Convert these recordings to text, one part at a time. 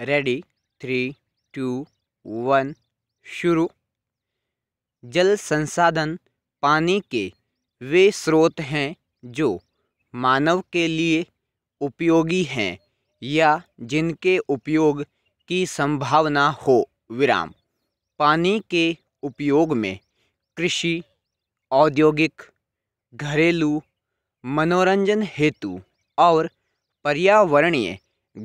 ready three to one शुरू जल संसाधन पानी के वे स्रोत हैं जो मानव के लिए उपयोगी हैं या जिनके उपयोग की संभावना हो विराम पानी के उपयोग में कृषि औद्योगिक घरेलू मनोरंजन हेतु और पर्यावरणीय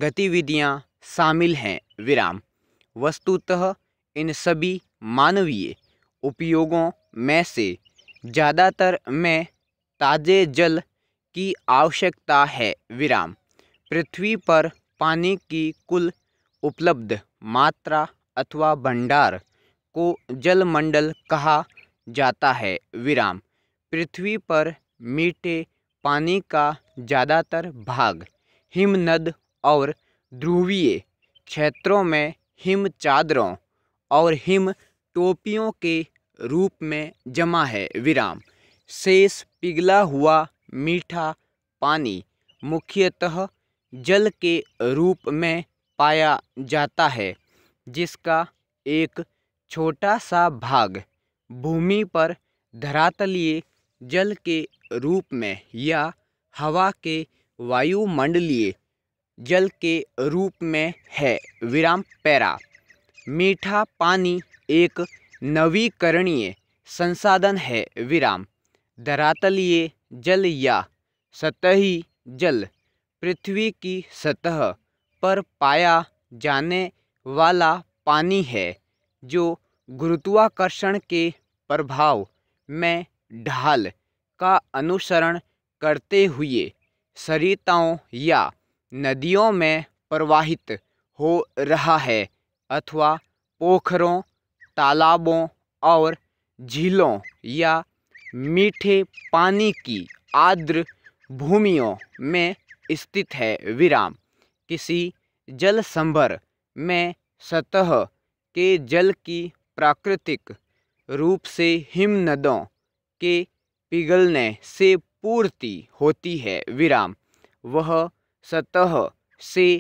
गतिविधियां शामिल हैं विराम वस्तुतः इन सभी मानवीय उपयोगों में से ज़्यादातर में ताजे जल की आवश्यकता है विराम पृथ्वी पर पानी की कुल उपलब्ध मात्रा अथवा भंडार को जलमंडल कहा जाता है विराम पृथ्वी पर मीठे पानी का ज़्यादातर भाग हिमनद और ध्रुवीय क्षेत्रों में हिम चादरों और हिम टोपियों के रूप में जमा है विराम शेष पिघला हुआ मीठा पानी मुख्यतः जल के रूप में पाया जाता है जिसका एक छोटा सा भाग भूमि पर धरातलीय जल के रूप में या हवा के वायुमंडलीय जल के रूप में है विराम पैरा मीठा पानी एक नवीकरणीय संसाधन है विराम धरातलीय जल या सतही जल पृथ्वी की सतह पर पाया जाने वाला पानी है जो गुरुत्वाकर्षण के प्रभाव में ढाल का अनुसरण करते हुए सरिताओं या नदियों में प्रवाहित हो रहा है अथवा पोखरों तालाबों और झीलों या मीठे पानी की आर्द्र भूमियों में स्थित है विराम किसी जल संभर में सतह के जल की प्राकृतिक रूप से हिमनदों के पिघलने से पूर्ति होती है विराम वह सतह से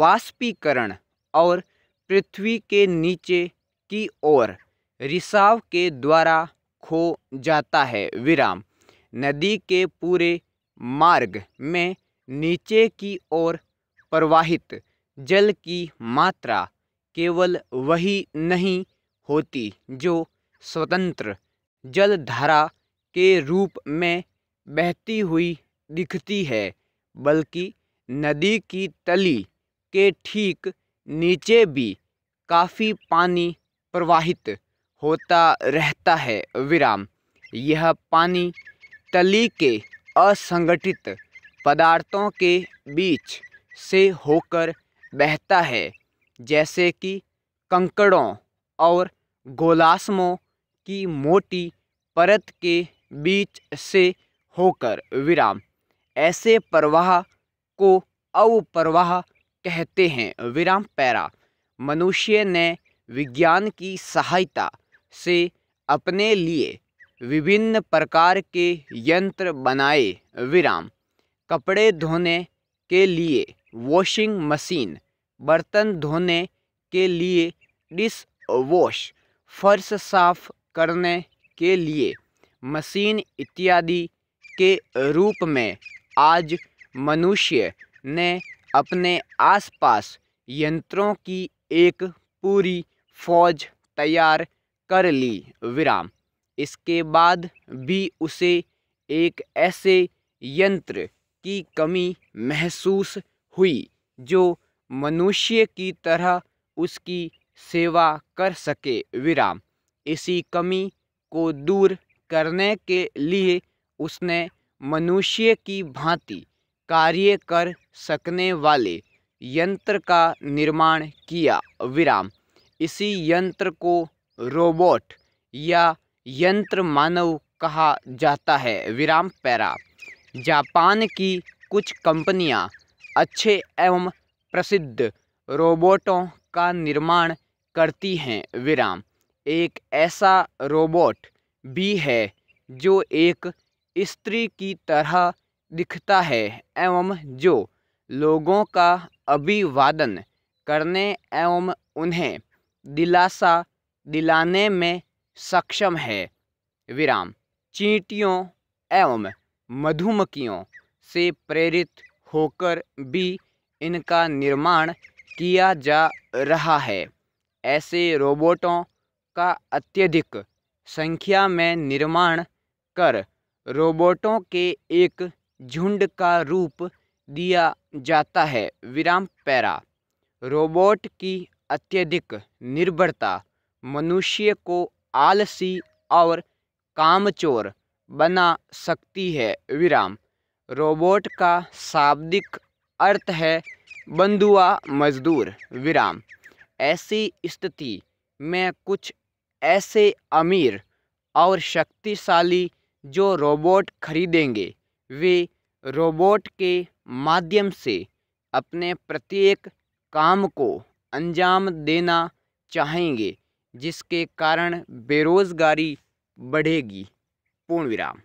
वाष्पीकरण और पृथ्वी के नीचे की ओर रिसाव के द्वारा खो जाता है विराम नदी के पूरे मार्ग में नीचे की ओर प्रवाहित जल की मात्रा केवल वही नहीं होती जो स्वतंत्र जलधारा के रूप में बहती हुई दिखती है बल्कि नदी की तली के ठीक नीचे भी काफ़ी पानी प्रवाहित होता रहता है विराम यह पानी तली के असंगठित पदार्थों के बीच से होकर बहता है जैसे कि कंकड़ों और गोलासमों की मोटी परत के बीच से होकर विराम ऐसे प्रवाह को अवप्रवाह कहते हैं विराम पैरा मनुष्य ने विज्ञान की सहायता से अपने लिए विभिन्न प्रकार के यंत्र बनाए विराम कपड़े धोने के लिए वॉशिंग मशीन बर्तन धोने के लिए डिस वॉश फर्श साफ करने के लिए मशीन इत्यादि के रूप में आज मनुष्य ने अपने आसपास यंत्रों की एक पूरी फौज तैयार कर ली विराम इसके बाद भी उसे एक ऐसे यंत्र की कमी महसूस हुई जो मनुष्य की तरह उसकी सेवा कर सके विराम इसी कमी को दूर करने के लिए उसने मनुष्य की भांति कार्य कर सकने वाले यंत्र का निर्माण किया विराम इसी यंत्र को रोबोट या यंत्र मानव कहा जाता है विराम पैरा जापान की कुछ कंपनियां अच्छे एवं प्रसिद्ध रोबोटों का निर्माण करती हैं विराम एक ऐसा रोबोट भी है जो एक स्त्री की तरह दिखता है एवं जो लोगों का अभिवादन करने एवं उन्हें दिलासा दिलाने में सक्षम है विराम चींटियों एवं मधुमक्खियों से प्रेरित होकर भी इनका निर्माण किया जा रहा है ऐसे रोबोटों का अत्यधिक संख्या में निर्माण कर रोबोटों के एक झुंड का रूप दिया जाता है विराम पैरा रोबोट की अत्यधिक निर्भरता मनुष्य को आलसी और कामचोर बना सकती है विराम रोबोट का शाब्दिक अर्थ है बंधुआ मजदूर विराम ऐसी स्थिति में कुछ ऐसे अमीर और शक्तिशाली जो रोबोट खरीदेंगे वे रोबोट के माध्यम से अपने प्रत्येक काम को अंजाम देना चाहेंगे जिसके कारण बेरोज़गारी बढ़ेगी पूर्ण विराम